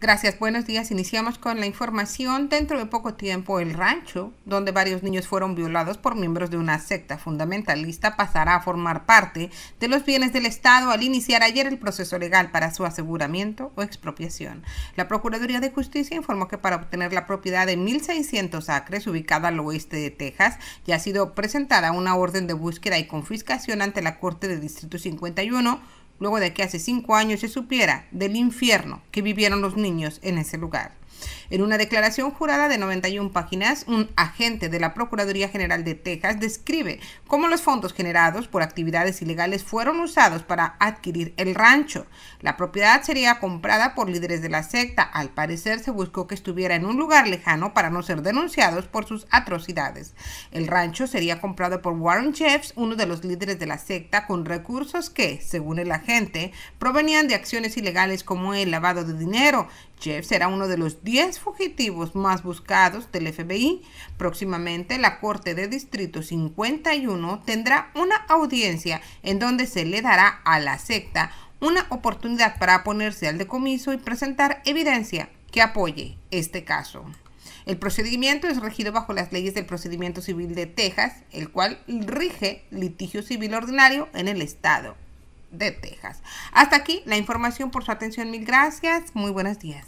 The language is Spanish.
Gracias, buenos días. Iniciamos con la información. Dentro de poco tiempo, el rancho, donde varios niños fueron violados por miembros de una secta fundamentalista, pasará a formar parte de los bienes del Estado al iniciar ayer el proceso legal para su aseguramiento o expropiación. La Procuraduría de Justicia informó que para obtener la propiedad de 1.600 acres ubicada al oeste de Texas, ya ha sido presentada una orden de búsqueda y confiscación ante la Corte de Distrito 51 luego de que hace cinco años se supiera del infierno que vivieron los niños en ese lugar. En una declaración jurada de 91 páginas, un agente de la Procuraduría General de Texas describe cómo los fondos generados por actividades ilegales fueron usados para adquirir el rancho. La propiedad sería comprada por líderes de la secta. Al parecer se buscó que estuviera en un lugar lejano para no ser denunciados por sus atrocidades. El rancho sería comprado por Warren Jeffs, uno de los líderes de la secta, con recursos que, según el agente, provenían de acciones ilegales como el lavado de dinero Jeff será uno de los 10 fugitivos más buscados del FBI. Próximamente la Corte de Distrito 51 tendrá una audiencia en donde se le dará a la secta una oportunidad para ponerse al decomiso y presentar evidencia que apoye este caso. El procedimiento es regido bajo las leyes del procedimiento civil de Texas, el cual rige litigio civil ordinario en el estado de Texas. Hasta aquí la información por su atención. Mil gracias. Muy buenos días.